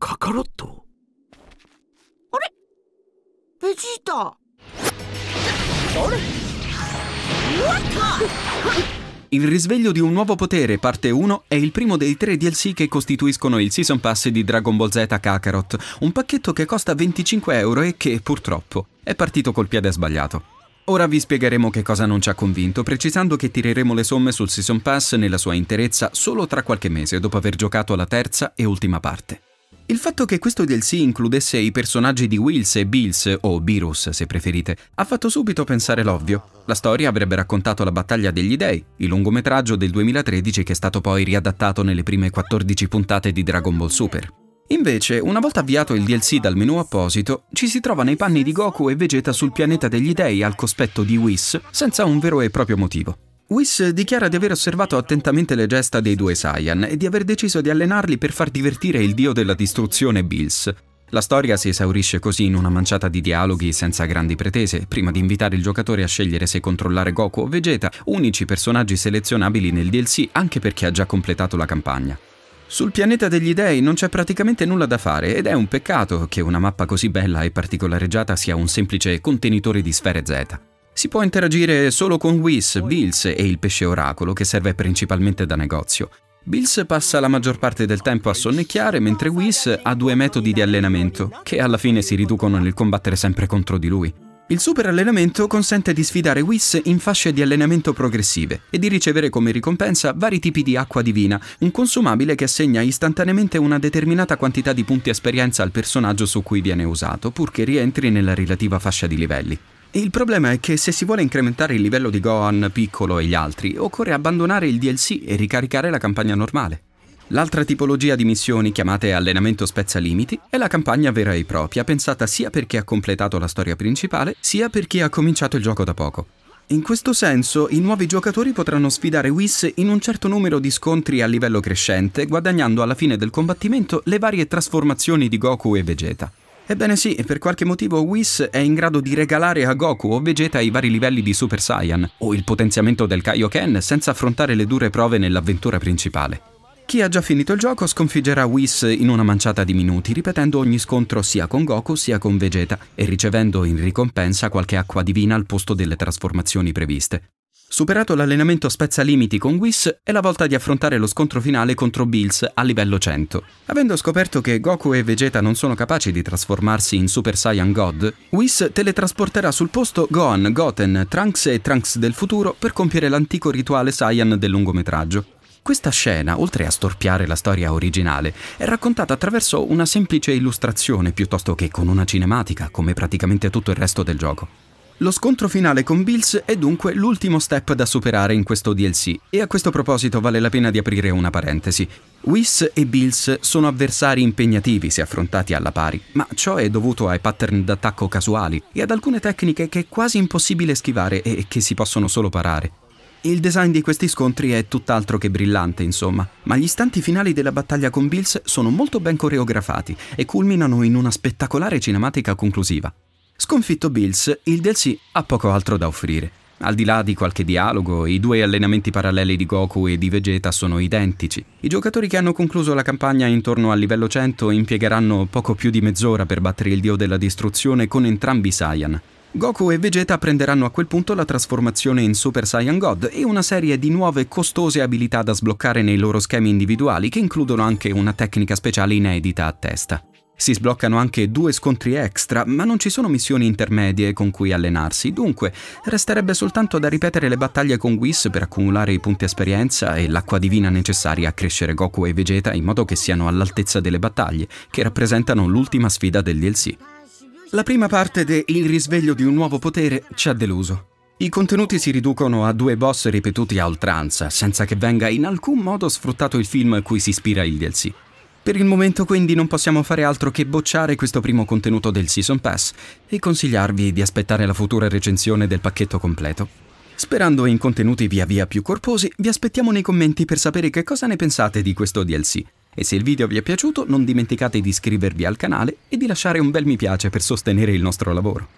カカロットあれベジータあれ Il risveglio di un nuovo potere, parte 1, è il primo dei tre DLC che costituiscono il Season Pass di Dragon Ball Z Kakarot, un pacchetto che costa 25 euro e che, purtroppo, è partito col piede sbagliato. Ora vi spiegheremo che cosa non ci ha convinto, precisando che tireremo le somme sul Season Pass nella sua interezza solo tra qualche mese, dopo aver giocato la terza e ultima parte. Il fatto che questo DLC includesse i personaggi di Wills e Bills, o Beerus se preferite, ha fatto subito pensare l'ovvio. La storia avrebbe raccontato la battaglia degli dei, il lungometraggio del 2013 che è stato poi riadattato nelle prime 14 puntate di Dragon Ball Super. Invece, una volta avviato il DLC dal menu apposito, ci si trova nei panni di Goku e Vegeta sul pianeta degli dei al cospetto di Whis, senza un vero e proprio motivo. Whis dichiara di aver osservato attentamente le gesta dei due Saiyan e di aver deciso di allenarli per far divertire il dio della distruzione Bills. La storia si esaurisce così in una manciata di dialoghi senza grandi pretese, prima di invitare il giocatore a scegliere se controllare Goku o Vegeta, unici personaggi selezionabili nel DLC anche per chi ha già completato la campagna. Sul pianeta degli dei non c'è praticamente nulla da fare ed è un peccato che una mappa così bella e particolareggiata sia un semplice contenitore di sfere Zeta. Si può interagire solo con Whis, Bills e il pesce oracolo che serve principalmente da negozio. Bills passa la maggior parte del tempo a sonnecchiare mentre Whis ha due metodi di allenamento, che alla fine si riducono nel combattere sempre contro di lui. Il super allenamento consente di sfidare Whis in fasce di allenamento progressive e di ricevere come ricompensa vari tipi di acqua divina, un consumabile che assegna istantaneamente una determinata quantità di punti esperienza al personaggio su cui viene usato, purché rientri nella relativa fascia di livelli. Il problema è che se si vuole incrementare il livello di Gohan piccolo e gli altri, occorre abbandonare il DLC e ricaricare la campagna normale. L'altra tipologia di missioni, chiamate allenamento spezza limiti, è la campagna vera e propria, pensata sia per chi ha completato la storia principale, sia per chi ha cominciato il gioco da poco. In questo senso, i nuovi giocatori potranno sfidare Whis in un certo numero di scontri a livello crescente, guadagnando alla fine del combattimento le varie trasformazioni di Goku e Vegeta. Ebbene sì, per qualche motivo Whis è in grado di regalare a Goku o Vegeta i vari livelli di Super Saiyan, o il potenziamento del Kaioken senza affrontare le dure prove nell'avventura principale. Chi ha già finito il gioco sconfiggerà Whis in una manciata di minuti, ripetendo ogni scontro sia con Goku sia con Vegeta e ricevendo in ricompensa qualche acqua divina al posto delle trasformazioni previste. Superato l'allenamento spezza limiti con Whis, è la volta di affrontare lo scontro finale contro Bills a livello 100. Avendo scoperto che Goku e Vegeta non sono capaci di trasformarsi in Super Saiyan God, Whis teletrasporterà sul posto Gohan, Goten, Trunks e Trunks del futuro per compiere l'antico rituale Saiyan del lungometraggio. Questa scena, oltre a storpiare la storia originale, è raccontata attraverso una semplice illustrazione piuttosto che con una cinematica, come praticamente tutto il resto del gioco. Lo scontro finale con Bills è dunque l'ultimo step da superare in questo DLC, e a questo proposito vale la pena di aprire una parentesi. Whis e Bills sono avversari impegnativi se affrontati alla pari, ma ciò è dovuto ai pattern d'attacco casuali e ad alcune tecniche che è quasi impossibile schivare e che si possono solo parare. Il design di questi scontri è tutt'altro che brillante, insomma, ma gli istanti finali della battaglia con Bills sono molto ben coreografati e culminano in una spettacolare cinematica conclusiva. Sconfitto Bills, il DLC ha poco altro da offrire. Al di là di qualche dialogo, i due allenamenti paralleli di Goku e di Vegeta sono identici. I giocatori che hanno concluso la campagna intorno al livello 100 impiegheranno poco più di mezz'ora per battere il dio della distruzione con entrambi i Saiyan. Goku e Vegeta prenderanno a quel punto la trasformazione in Super Saiyan God e una serie di nuove costose abilità da sbloccare nei loro schemi individuali che includono anche una tecnica speciale inedita a testa. Si sbloccano anche due scontri extra, ma non ci sono missioni intermedie con cui allenarsi, dunque resterebbe soltanto da ripetere le battaglie con Whis per accumulare i punti esperienza e l'acqua divina necessaria a crescere Goku e Vegeta in modo che siano all'altezza delle battaglie, che rappresentano l'ultima sfida del DLC. La prima parte de Il risveglio di un nuovo potere ci ha deluso. I contenuti si riducono a due boss ripetuti a oltranza, senza che venga in alcun modo sfruttato il film a cui si ispira il DLC. Per il momento quindi non possiamo fare altro che bocciare questo primo contenuto del Season Pass e consigliarvi di aspettare la futura recensione del pacchetto completo. Sperando in contenuti via via più corposi, vi aspettiamo nei commenti per sapere che cosa ne pensate di questo DLC. E se il video vi è piaciuto non dimenticate di iscrivervi al canale e di lasciare un bel mi piace per sostenere il nostro lavoro.